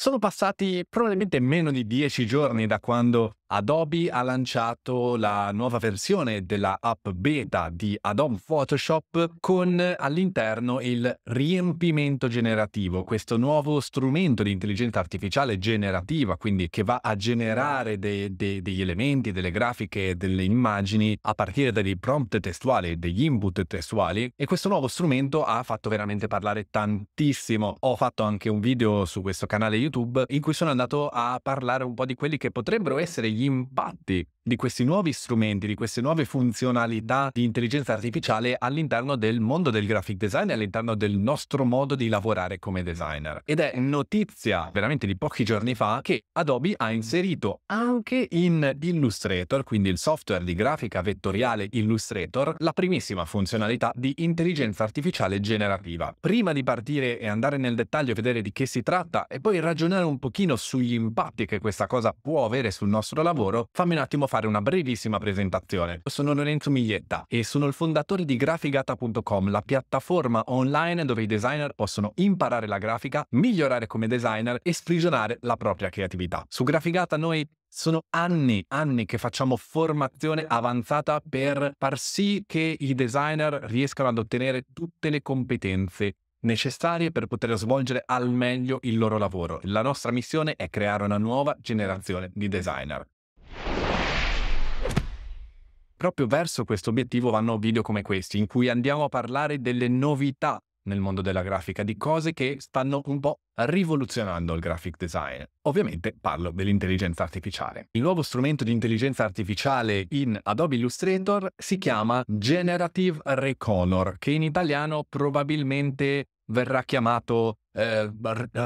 Sono passati probabilmente meno di dieci giorni da quando Adobe ha lanciato la nuova versione della app beta di Adobe Photoshop con all'interno il riempimento generativo, questo nuovo strumento di intelligenza artificiale generativa, quindi che va a generare de- de- degli elementi, delle grafiche, delle immagini a partire dai prompt testuali, degli input testuali e questo nuovo strumento ha fatto veramente parlare tantissimo. Ho fatto anche un video su questo canale YouTube in cui sono andato a parlare un po' di quelli che potrebbero essere gli gli impatti di questi nuovi strumenti, di queste nuove funzionalità di intelligenza artificiale all'interno del mondo del graphic design, all'interno del nostro modo di lavorare come designer. Ed è notizia veramente di pochi giorni fa che Adobe ha inserito anche in Illustrator, quindi il software di grafica vettoriale Illustrator, la primissima funzionalità di intelligenza artificiale generativa. Prima di partire e andare nel dettaglio a vedere di che si tratta e poi ragionare un pochino sugli impatti che questa cosa può avere sul nostro lavoro, fammi un attimo fare fare una brevissima presentazione. Sono Lorenzo Miglietta e sono il fondatore di Grafigata.com, la piattaforma online dove i designer possono imparare la grafica, migliorare come designer e sprigionare la propria creatività. Su Grafigata noi sono anni, anni che facciamo formazione avanzata per far sì che i designer riescano ad ottenere tutte le competenze necessarie per poter svolgere al meglio il loro lavoro. La nostra missione è creare una nuova generazione di designer. Proprio verso questo obiettivo vanno video come questi, in cui andiamo a parlare delle novità nel mondo della grafica, di cose che stanno un po' rivoluzionando il graphic design. Ovviamente parlo dell'intelligenza artificiale. Il nuovo strumento di intelligenza artificiale in Adobe Illustrator si chiama Generative Recolor, che in italiano probabilmente verrà chiamato eh,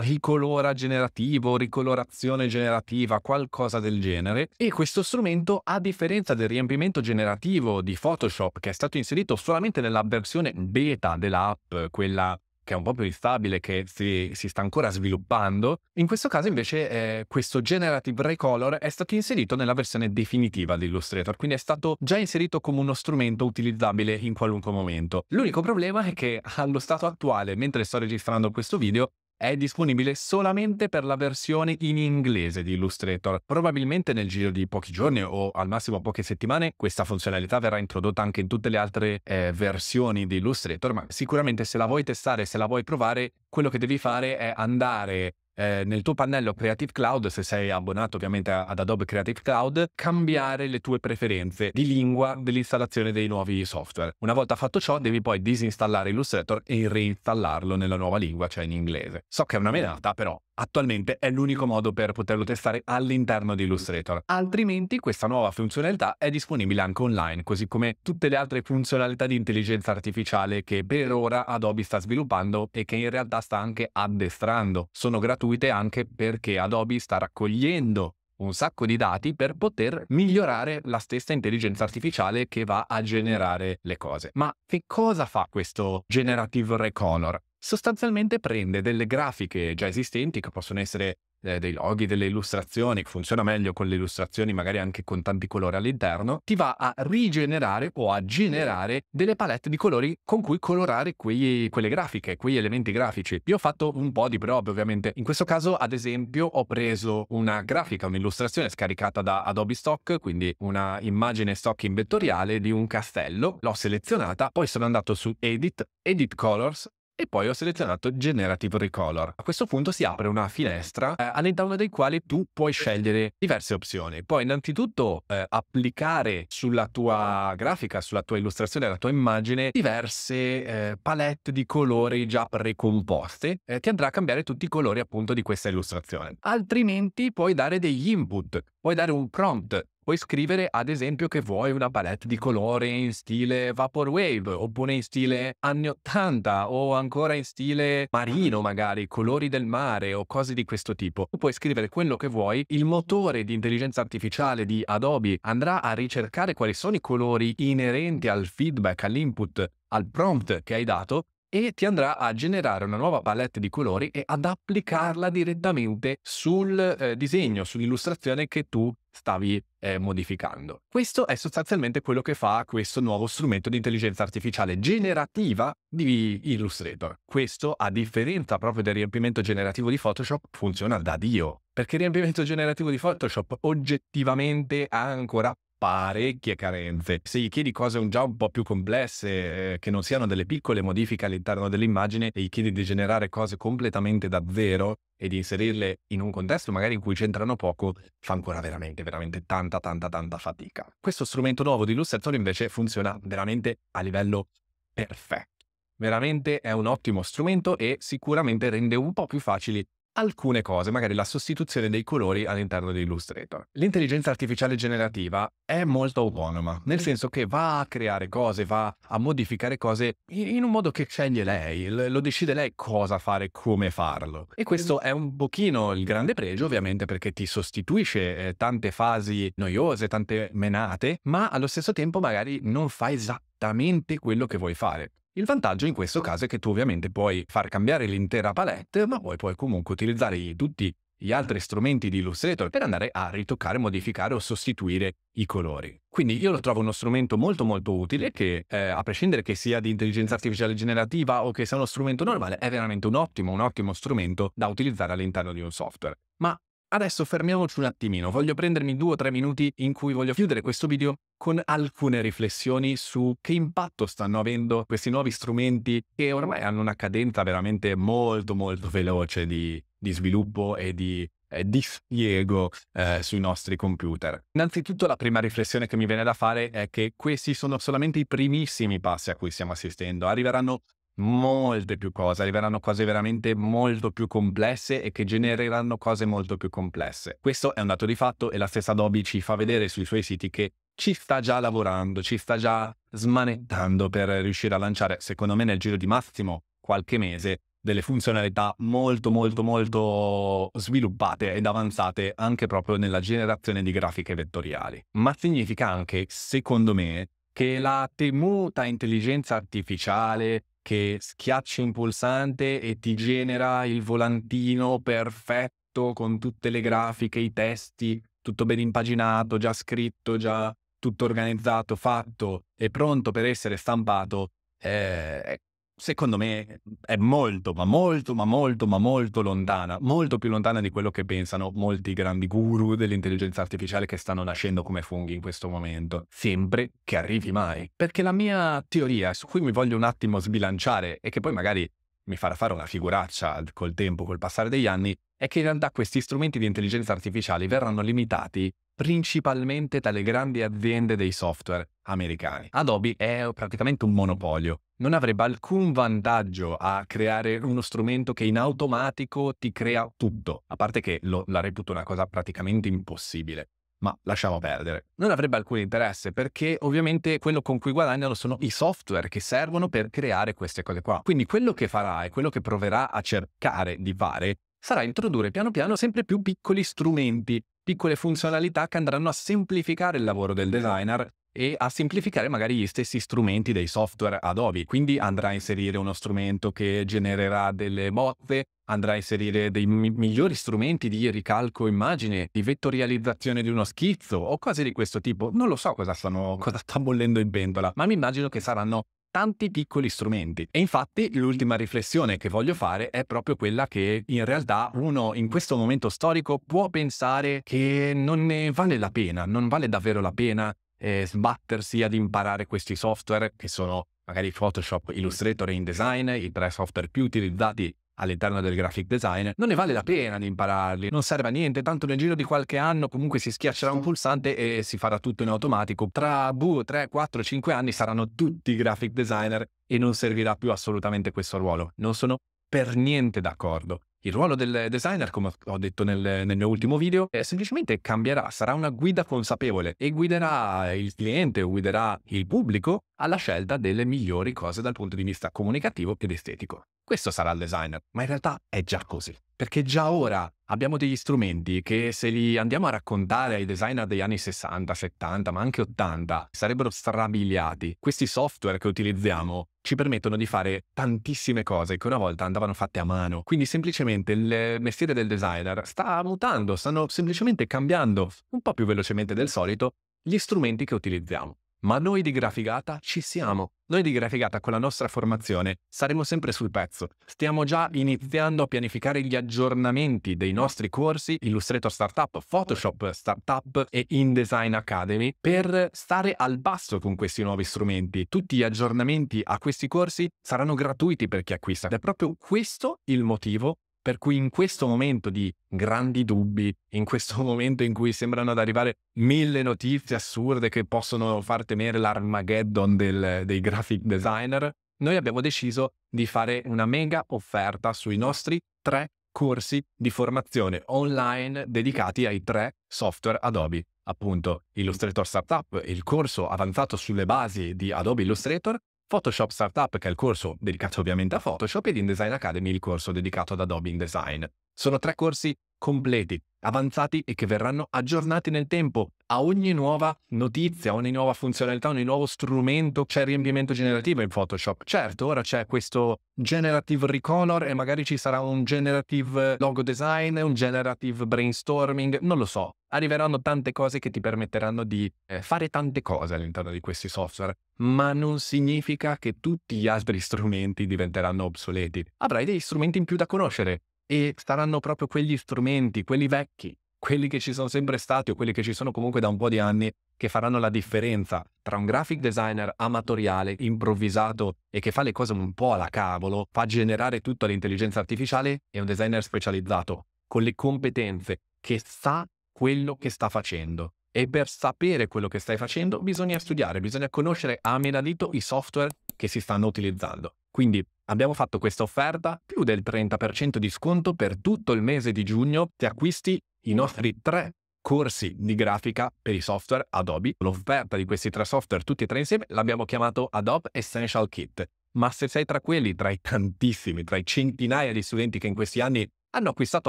ricolora generativo, ricolorazione generativa, qualcosa del genere. E questo strumento, a differenza del riempimento generativo di Photoshop, che è stato inserito solamente nella versione beta dell'app, quella che è un po' più instabile, che si, si sta ancora sviluppando. In questo caso invece eh, questo Generative Recolor è stato inserito nella versione definitiva di Illustrator, quindi è stato già inserito come uno strumento utilizzabile in qualunque momento. L'unico problema è che allo stato attuale, mentre sto registrando questo video, è disponibile solamente per la versione in inglese di Illustrator. Probabilmente nel giro di pochi giorni o al massimo poche settimane questa funzionalità verrà introdotta anche in tutte le altre eh, versioni di Illustrator, ma sicuramente se la vuoi testare, se la vuoi provare, quello che devi fare è andare eh, nel tuo pannello Creative Cloud, se sei abbonato ovviamente ad Adobe Creative Cloud, cambiare le tue preferenze di lingua dell'installazione dei nuovi software. Una volta fatto ciò, devi poi disinstallare Illustrator e reinstallarlo nella nuova lingua, cioè in inglese. So che è una menata, però attualmente è l'unico modo per poterlo testare all'interno di Illustrator. Altrimenti questa nuova funzionalità è disponibile anche online, così come tutte le altre funzionalità di intelligenza artificiale che per ora Adobe sta sviluppando e che in realtà sta anche addestrando. Sono gratuite gratuite anche perché Adobe sta raccogliendo un sacco di dati per poter migliorare la stessa intelligenza artificiale che va a generare le cose. Ma che cosa fa questo generative Reconor? Sostanzialmente prende delle grafiche già esistenti che possono essere eh, dei loghi, delle illustrazioni, funziona meglio con le illustrazioni magari anche con tanti colori all'interno, ti va a rigenerare o a generare delle palette di colori con cui colorare quei, quelle grafiche, quegli elementi grafici. Io ho fatto un po' di prove ovviamente, in questo caso ad esempio ho preso una grafica, un'illustrazione scaricata da Adobe Stock, quindi una immagine stock in vettoriale di un castello, l'ho selezionata, poi sono andato su Edit, Edit Colors e poi ho selezionato Generative Recolor. A questo punto si apre una finestra eh, all'interno dei quali tu puoi scegliere diverse opzioni. Puoi innanzitutto eh, applicare sulla tua grafica, sulla tua illustrazione, la tua immagine, diverse eh, palette di colori già precomposte. Eh, ti andrà a cambiare tutti i colori appunto di questa illustrazione. Altrimenti puoi dare degli input, puoi dare un prompt Puoi scrivere ad esempio che vuoi una palette di colore in stile Vaporwave oppure in stile anni 80 o ancora in stile marino magari, colori del mare o cose di questo tipo. puoi scrivere quello che vuoi, il motore di intelligenza artificiale di Adobe andrà a ricercare quali sono i colori inerenti al feedback, all'input, al prompt che hai dato e ti andrà a generare una nuova palette di colori e ad applicarla direttamente sul eh, disegno, sull'illustrazione che tu stavi eh, modificando. Questo è sostanzialmente quello che fa questo nuovo strumento di intelligenza artificiale generativa di Illustrator. Questo, a differenza proprio del riempimento generativo di Photoshop, funziona da Dio, perché il riempimento generativo di Photoshop oggettivamente ha ancora parecchie carenze. Se gli chiedi cose già un po' più complesse, eh, che non siano delle piccole modifiche all'interno dell'immagine, e gli chiedi di generare cose completamente da zero e di inserirle in un contesto magari in cui c'entrano poco, fa ancora veramente, veramente tanta, tanta, tanta fatica. Questo strumento nuovo di Illustrator invece funziona veramente a livello perfetto. Veramente è un ottimo strumento e sicuramente rende un po' più facili alcune cose, magari la sostituzione dei colori all'interno di Illustrator. L'intelligenza artificiale generativa è molto autonoma, nel senso che va a creare cose, va a modificare cose in un modo che sceglie lei, lo decide lei cosa fare, come farlo. E questo è un pochino il grande pregio, ovviamente, perché ti sostituisce eh, tante fasi noiose, tante menate, ma allo stesso tempo magari non fa esattamente quello che vuoi fare. Il vantaggio in questo caso è che tu ovviamente puoi far cambiare l'intera palette, ma poi puoi comunque utilizzare tutti gli altri strumenti di Illustrator per andare a ritoccare, modificare o sostituire i colori. Quindi io lo trovo uno strumento molto molto utile che eh, a prescindere che sia di intelligenza artificiale generativa o che sia uno strumento normale è veramente un ottimo, un ottimo strumento da utilizzare all'interno di un software. Ma Adesso fermiamoci un attimino, voglio prendermi due o tre minuti in cui voglio chiudere questo video con alcune riflessioni su che impatto stanno avendo questi nuovi strumenti che ormai hanno una cadenza veramente molto molto veloce di, di sviluppo e di eh, dispiego eh, sui nostri computer. Innanzitutto la prima riflessione che mi viene da fare è che questi sono solamente i primissimi passi a cui stiamo assistendo, arriveranno molte più cose, arriveranno cose veramente molto più complesse e che genereranno cose molto più complesse. Questo è un dato di fatto e la stessa Adobe ci fa vedere sui suoi siti che ci sta già lavorando, ci sta già smanettando per riuscire a lanciare, secondo me nel giro di massimo qualche mese, delle funzionalità molto molto molto sviluppate ed avanzate anche proprio nella generazione di grafiche vettoriali. Ma significa anche, secondo me, che la temuta intelligenza artificiale che schiacci un pulsante e ti genera il volantino perfetto con tutte le grafiche, i testi, tutto ben impaginato, già scritto, già tutto organizzato, fatto e pronto per essere stampato, eh, secondo me mhmm, è molto, ma molto, ma molto, ma molto lontana, molto più lontana di quello che pensano molti grandi guru dell'intelligenza artificiale che stanno nascendo come funghi in questo momento. Sempre che arrivi mai. Perché la mia teoria, su cui mi voglio un attimo sbilanciare e che poi magari mi farà fare una figuraccia col tempo, col passare degli anni, è che in realtà questi strumenti di intelligenza artificiale verranno limitati principalmente dalle grandi aziende dei software americani. Adobe è praticamente un monopolio. Non avrebbe alcun vantaggio a creare uno strumento che in automatico ti crea tutto, a parte che lo, la reputo una cosa praticamente impossibile ma lasciamo perdere. Non avrebbe alcun interesse perché ovviamente quello con cui guadagnano sono i software che servono per creare queste cose qua. Quindi quello che farà e quello che proverà a cercare di fare sarà introdurre piano piano sempre più piccoli strumenti piccole funzionalità che andranno a semplificare il lavoro del designer e a semplificare magari gli stessi strumenti dei software Adobe. Quindi andrà a inserire uno strumento che genererà delle bozze, andrà a inserire dei mi- migliori strumenti di ricalco immagine, di vettorializzazione di uno schizzo o cose di questo tipo. Non lo so cosa, stanno, cosa sta bollendo in pentola, ma mi immagino che saranno tanti piccoli strumenti. E infatti l'ultima riflessione che voglio fare è proprio quella che in realtà uno in questo momento storico può pensare che non ne vale la pena, non vale davvero la pena eh, sbattersi ad imparare questi software che sono magari Photoshop, Illustrator e InDesign, i tre software più utilizzati all'interno del graphic design, non ne vale la pena di impararli, non serve a niente, tanto nel giro di qualche anno comunque si schiaccerà un pulsante e si farà tutto in automatico. Tra buh, 3, 4, 5 anni saranno tutti graphic designer e non servirà più assolutamente questo ruolo. Non sono per niente d'accordo. Il ruolo del designer, come ho detto nel, nel mio ultimo video, eh, semplicemente cambierà, sarà una guida consapevole e guiderà il cliente o guiderà il pubblico alla scelta delle migliori cose dal punto di vista comunicativo ed estetico questo sarà il designer, ma in realtà è già così. Perché già ora abbiamo degli strumenti che se li andiamo a raccontare ai designer degli anni 60, 70, ma anche 80, sarebbero strabiliati. Questi software che utilizziamo ci permettono di fare tantissime cose che una volta andavano fatte a mano. Quindi semplicemente il mestiere del designer sta mutando, stanno semplicemente cambiando un po' più velocemente del solito gli strumenti che utilizziamo. Ma noi di Grafigata ci siamo. Noi di Grafigata con la nostra formazione saremo sempre sul pezzo. Stiamo già iniziando a pianificare gli aggiornamenti dei nostri corsi Illustrator Startup, Photoshop Startup e InDesign Academy per stare al basso con questi nuovi strumenti. Tutti gli aggiornamenti a questi corsi saranno gratuiti per chi acquista. Ed è proprio questo il motivo per cui in questo momento di grandi dubbi, in questo momento in cui sembrano ad arrivare mille notizie assurde che possono far temere l'Armageddon del, dei graphic designer, noi abbiamo deciso di fare una mega offerta sui nostri tre corsi di formazione online dedicati ai tre software Adobe, appunto Illustrator Startup, il corso avanzato sulle basi di Adobe Illustrator, Photoshop Startup, che è il corso dedicato ovviamente a Photoshop, ed InDesign Academy, il corso dedicato ad Adobe InDesign. Sono tre corsi completi, avanzati e che verranno aggiornati nel tempo a ogni nuova notizia, ogni nuova funzionalità, ogni nuovo strumento c'è riempimento generativo in Photoshop. Certo, ora c'è questo generative recolor e magari ci sarà un generative logo design, un generative brainstorming, non lo so. Arriveranno tante cose che ti permetteranno di eh, fare tante cose all'interno di questi software, ma non significa che tutti gli altri strumenti diventeranno obsoleti. Avrai degli strumenti in più da conoscere e saranno proprio quegli strumenti, quelli vecchi, quelli che ci sono sempre stati o quelli che ci sono comunque da un po' di anni che faranno la differenza tra un graphic designer amatoriale, improvvisato e che fa le cose un po' alla cavolo, fa generare tutta l'intelligenza artificiale e un designer specializzato con le competenze che sa quello che sta facendo. E per sapere quello che stai facendo bisogna studiare, bisogna conoscere a menadito i software che si stanno utilizzando. Quindi abbiamo fatto questa offerta più del 30% di sconto per tutto il mese di giugno. Ti acquisti i nostri tre corsi di grafica per i software Adobe. L'offerta di questi tre software tutti e tre insieme l'abbiamo chiamato Adobe Essential Kit. Ma se sei tra quelli, tra i tantissimi, tra i centinaia di studenti che in questi anni hanno acquistato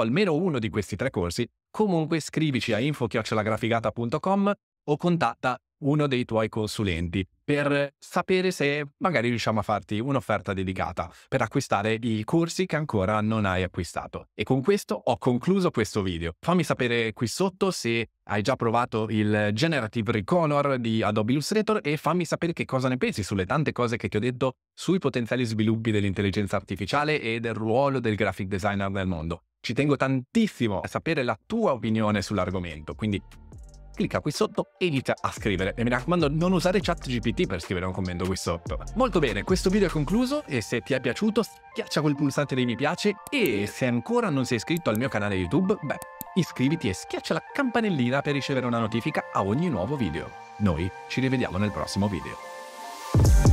almeno uno di questi tre corsi, comunque scrivici a info o contatta uno dei tuoi consulenti per sapere se magari riusciamo a farti un'offerta dedicata per acquistare i corsi che ancora non hai acquistato. E con questo ho concluso questo video. Fammi sapere qui sotto se hai già provato il Generative Reconor di Adobe Illustrator e fammi sapere che cosa ne pensi sulle tante cose che ti ho detto sui potenziali sviluppi dell'intelligenza artificiale e del ruolo del graphic designer nel mondo. Ci tengo tantissimo a sapere la tua opinione sull'argomento, quindi clicca qui sotto e inizia a scrivere. E mi raccomando, non usare ChatGPT per scrivere un commento qui sotto. Molto bene, questo video è concluso e se ti è piaciuto schiaccia quel pulsante dei mi piace e se ancora non sei iscritto al mio canale YouTube, beh, iscriviti e schiaccia la campanellina per ricevere una notifica a ogni nuovo video. Noi ci rivediamo nel prossimo video.